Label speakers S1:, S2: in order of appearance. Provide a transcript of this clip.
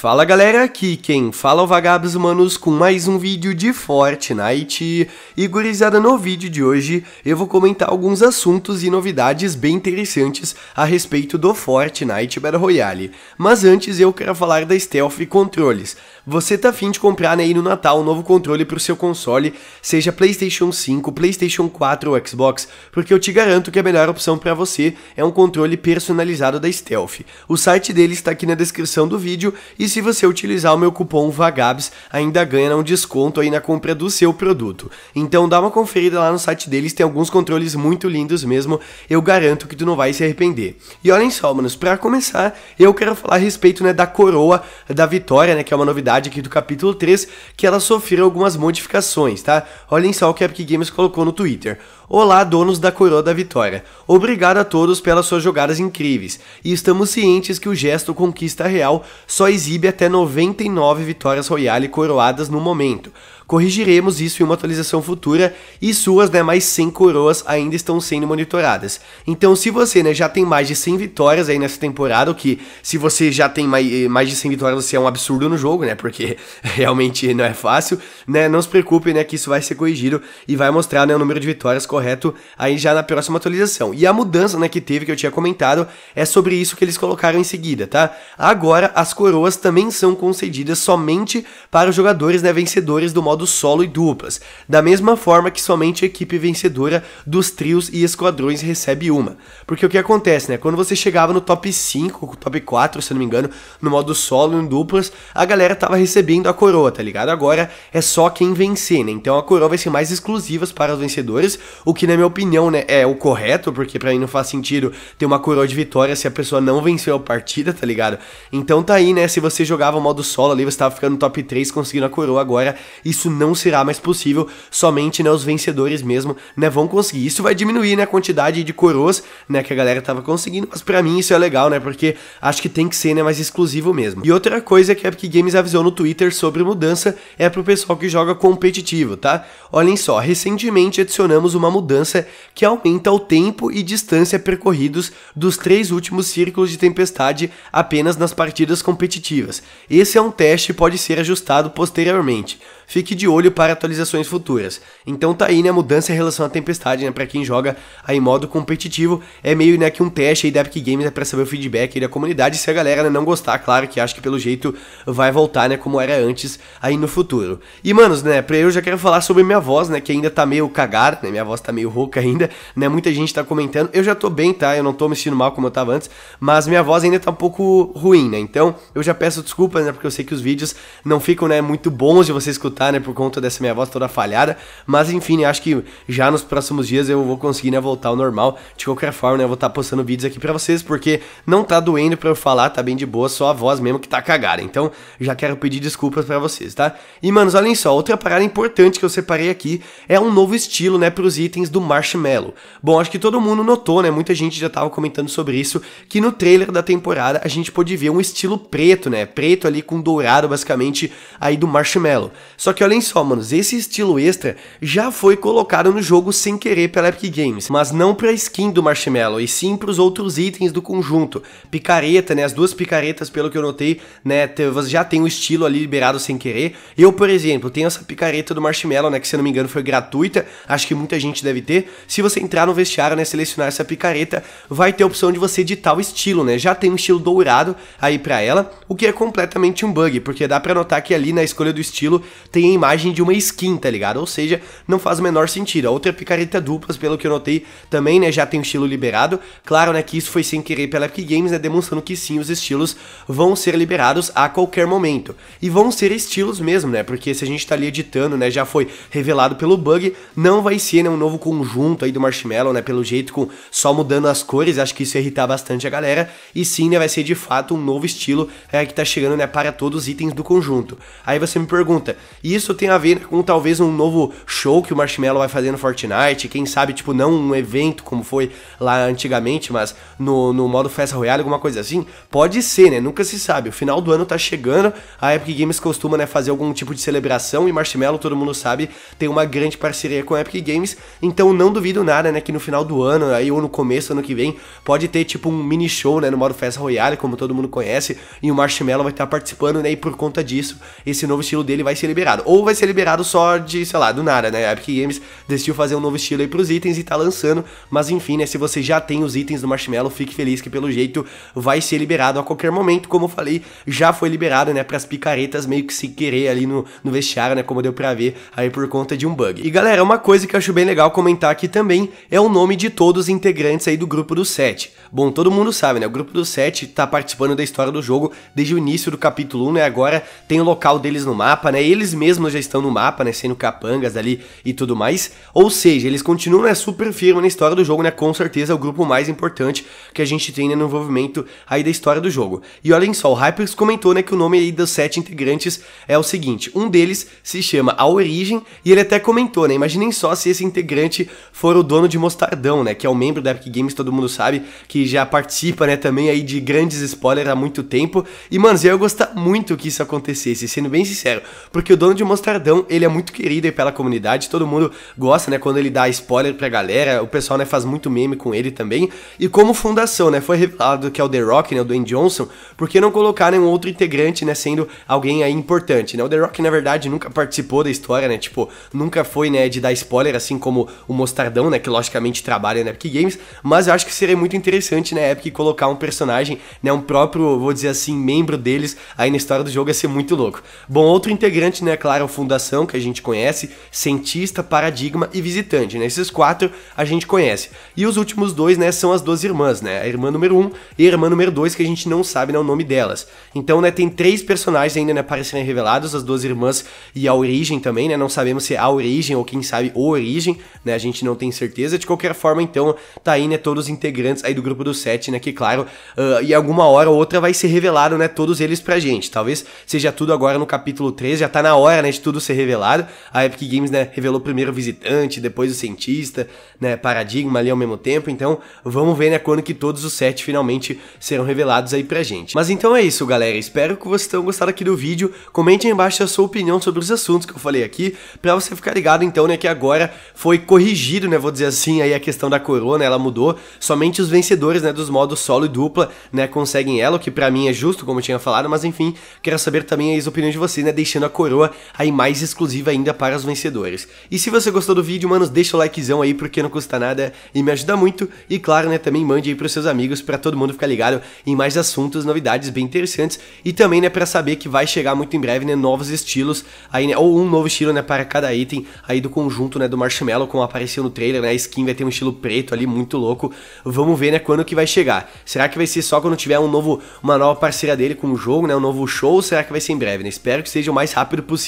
S1: Fala galera, aqui quem fala é o Vagabos Humanos com mais um vídeo de Fortnite e gurizada no vídeo de hoje eu vou comentar alguns assuntos e novidades bem interessantes a respeito do Fortnite Battle Royale, mas antes eu quero falar da Stealth e controles. Você tá afim de comprar né, aí no Natal um novo controle pro seu console, seja Playstation 5, Playstation 4 ou Xbox, porque eu te garanto que a melhor opção para você é um controle personalizado da Stealth. O site dele está aqui na descrição do vídeo e e se você utilizar o meu cupom VAGABS, ainda ganha um desconto aí na compra do seu produto. Então dá uma conferida lá no site deles, tem alguns controles muito lindos mesmo, eu garanto que tu não vai se arrepender. E olhem só, manos, para começar, eu quero falar a respeito, né, da coroa da Vitória, né, que é uma novidade aqui do capítulo 3, que ela sofreu algumas modificações, tá? Olhem só o que a Epic Games colocou no Twitter. Olá, donos da coroa da vitória. Obrigado a todos pelas suas jogadas incríveis. E estamos cientes que o gesto Conquista Real só exibe até 99 vitórias Royale coroadas no momento. Corrigiremos isso em uma atualização futura e suas né, mais 100 coroas ainda estão sendo monitoradas. Então se você né, já tem mais de 100 vitórias aí nessa temporada, o que se você já tem mais, eh, mais de 100 vitórias você é um absurdo no jogo, né? Porque realmente não é fácil, né? Não se preocupe, né, que isso vai ser corrigido e vai mostrar né, o número de vitórias correto aí já na próxima atualização. E a mudança né, que teve, que eu tinha comentado, é sobre isso que eles colocaram em seguida, tá? Agora as coroas também são concedidas somente para os jogadores né, vencedores do modo do solo e duplas, da mesma forma que somente a equipe vencedora dos trios e esquadrões recebe uma. Porque o que acontece, né? Quando você chegava no top 5, top 4, se não me engano, no modo solo e em duplas, a galera tava recebendo a coroa, tá ligado? Agora é só quem vencer, né? Então a coroa vai ser mais exclusiva para os vencedores, o que na minha opinião, né, é o correto, porque para mim não faz sentido ter uma coroa de vitória se a pessoa não venceu a partida, tá ligado? Então tá aí, né, se você jogava o modo solo ali, você tava ficando no top 3, conseguindo a coroa agora, isso isso não será mais possível, somente né, os vencedores mesmo né, vão conseguir. Isso vai diminuir né, a quantidade de coroas né, que a galera tava conseguindo, mas para mim isso é legal, né? Porque acho que tem que ser né, mais exclusivo mesmo. E outra coisa que a Epic Games avisou no Twitter sobre mudança é pro pessoal que joga competitivo, tá? Olhem só, recentemente adicionamos uma mudança que aumenta o tempo e distância percorridos dos três últimos círculos de tempestade apenas nas partidas competitivas. Esse é um teste e pode ser ajustado posteriormente fique de olho para atualizações futuras. Então tá aí, né, mudança em relação à tempestade, né, para quem joga aí modo competitivo, é meio, né, que um teste aí da Epic Games né, para saber o feedback aí da comunidade, se a galera né, não gostar, claro que acho que pelo jeito vai voltar, né, como era antes aí no futuro. E, manos, né, pra eu já quero falar sobre minha voz, né, que ainda tá meio cagada, né, minha voz tá meio rouca ainda, né, muita gente tá comentando, eu já tô bem, tá, eu não tô me sentindo mal como eu tava antes, mas minha voz ainda tá um pouco ruim, né, então eu já peço desculpas, né, porque eu sei que os vídeos não ficam, né, muito bons de você escutar voltar, né, por conta dessa minha voz toda falhada, mas enfim, né, acho que já nos próximos dias eu vou conseguir, né, voltar ao normal. De qualquer forma, né, eu vou estar tá postando vídeos aqui para vocês, porque não tá doendo para eu falar, tá bem de boa, só a voz mesmo que tá cagada. Então, já quero pedir desculpas para vocês, tá? E, manos, olhem só, outra parada importante que eu separei aqui é um novo estilo, né, pros itens do Marshmallow. Bom, acho que todo mundo notou, né, muita gente já tava comentando sobre isso, que no trailer da temporada a gente pôde ver um estilo preto, né, preto ali com dourado, basicamente, aí do Marshmallow. Só só que olhem só, manos, esse estilo extra já foi colocado no jogo sem querer pela Epic Games, mas não pra skin do Marshmallow, e sim pros outros itens do conjunto. Picareta, né, as duas picaretas, pelo que eu notei, né, já tem o um estilo ali liberado sem querer. Eu, por exemplo, tenho essa picareta do Marshmallow, né, que se eu não me engano foi gratuita, acho que muita gente deve ter. Se você entrar no vestiário, né, selecionar essa picareta, vai ter a opção de você editar o estilo, né, já tem um estilo dourado aí pra ela, o que é completamente um bug, porque dá pra notar que ali na escolha do estilo tem tem a imagem de uma skin, tá ligado? Ou seja, não faz o menor sentido. A outra é picareta duplas, pelo que eu notei, também, né, já tem o estilo liberado. Claro, né, que isso foi sem querer pela Epic Games, né, demonstrando que sim, os estilos vão ser liberados a qualquer momento. E vão ser estilos mesmo, né, porque se a gente tá ali editando, né, já foi revelado pelo bug, não vai ser, né, um novo conjunto aí do Marshmallow, né, pelo jeito com só mudando as cores, acho que isso ia irritar bastante a galera. E sim, né, vai ser de fato um novo estilo é, que tá chegando, né, para todos os itens do conjunto. Aí você me pergunta, e isso tem a ver com talvez um novo show que o Marshmello vai fazer no Fortnite, quem sabe, tipo, não um evento como foi lá antigamente, mas no, no modo Festa Royale, alguma coisa assim. Pode ser, né? Nunca se sabe. O final do ano tá chegando, a Epic Games costuma, né, fazer algum tipo de celebração e Marshmello todo mundo sabe, tem uma grande parceria com a Epic Games, então não duvido nada, né, que no final do ano, aí ou no começo do ano que vem, pode ter tipo um mini show, né, no modo Festa Royale, como todo mundo conhece, e o Marshmello vai estar tá participando, né, e por conta disso, esse novo estilo dele vai se liberar liberado. Ou vai ser liberado só de, sei lá, do nada, né? A Epic Games decidiu fazer um novo estilo aí pros itens e tá lançando. Mas enfim, né? Se você já tem os itens do Marshmallow, fique feliz que pelo jeito vai ser liberado a qualquer momento. Como eu falei, já foi liberado, né? Pras picaretas meio que se querer ali no, no vestiário, né? Como deu pra ver aí por conta de um bug. E galera, uma coisa que eu acho bem legal comentar aqui também é o nome de todos os integrantes aí do grupo do 7. Bom, todo mundo sabe, né? O grupo do 7 tá participando da história do jogo desde o início do capítulo 1, né? Agora tem o local deles no mapa, né? Eles mesmos já estão no mapa, né? Sendo capangas ali e tudo mais. Ou seja, eles continuam né, super firme na história do jogo, né? Com certeza é o grupo mais importante que a gente tem né, no envolvimento aí da história do jogo. E olhem só, o Hypers comentou né, que o nome aí dos sete integrantes é o seguinte: um deles se chama A Origem, e ele até comentou, né? Imaginem só se esse integrante for o dono de Mostardão, né? Que é um membro da Epic Games, todo mundo sabe, que já participa, né, também aí de grandes spoilers há muito tempo. E, mano, eu ia gostar muito que isso acontecesse, sendo bem sincero, porque o dono dono de Mostardão, ele é muito querido aí pela comunidade, todo mundo gosta, né, quando ele dá spoiler pra galera, o pessoal, né, faz muito meme com ele também. E como fundação, né, foi revelado que é o The Rock, né, o Dwayne Johnson, porque não colocaram né, outro integrante, né, sendo alguém aí importante, né? O The Rock, na verdade, nunca participou da história, né, tipo, nunca foi, né, de dar spoiler, assim como o Mostardão, né, que logicamente trabalha na Epic Games, mas eu acho que seria muito interessante, né, Epic colocar um personagem, né, um próprio, vou dizer assim, membro deles aí na história do jogo, ia ser muito louco. Bom, outro integrante, né, claro, fundação, que a gente conhece, cientista, paradigma e visitante, né? Esses quatro a gente conhece. E os últimos dois, né, são as duas irmãs, né? A irmã número um e a irmã número dois, que a gente não sabe né, o nome delas. Então, né, tem três personagens ainda, né, para revelados, as duas irmãs e a origem também, né? Não sabemos se é a origem ou quem sabe o origem, né? A gente não tem certeza. De qualquer forma, então, tá aí, né, todos os integrantes aí do grupo do sete, né? Que, claro, uh, e alguma hora ou outra vai ser revelado, né, todos eles pra gente. Talvez seja tudo agora no capítulo 3, já tá na hora agora né, de tudo ser revelado. A Epic Games, né, revelou primeiro o visitante, depois o cientista, né, paradigma ali ao mesmo tempo. Então, vamos ver, né, quando que todos os sete finalmente serão revelados aí pra gente. Mas então é isso, galera. Espero que vocês tenham gostado aqui do vídeo. Comente aí embaixo a sua opinião sobre os assuntos que eu falei aqui, pra você ficar ligado, então, né, que agora foi corrigido, né, vou dizer assim, aí a questão da corona, ela mudou. Somente os vencedores, né, dos modos solo e dupla, né, conseguem ela, o que pra mim é justo, como eu tinha falado, mas enfim, quero saber também as opiniões de vocês, né, deixando a coroa aí mais exclusiva ainda para os vencedores. E se você gostou do vídeo, manos, deixa o likezão aí porque não custa nada e me ajuda muito. E claro, né, também mande aí pros seus amigos para todo mundo ficar ligado em mais assuntos, novidades bem interessantes e também, né, para saber que vai chegar muito em breve, né, novos estilos aí, né, ou um novo estilo, né, para cada item aí do conjunto, né, do Marshmallow, como apareceu no trailer, né, a skin vai ter um estilo preto ali muito louco. Vamos ver, né, quando que vai chegar. Será que vai ser só quando tiver um novo, uma nova parceria dele com o jogo, né, um novo show, ou será que vai ser em breve, né? Espero que seja o mais rápido possível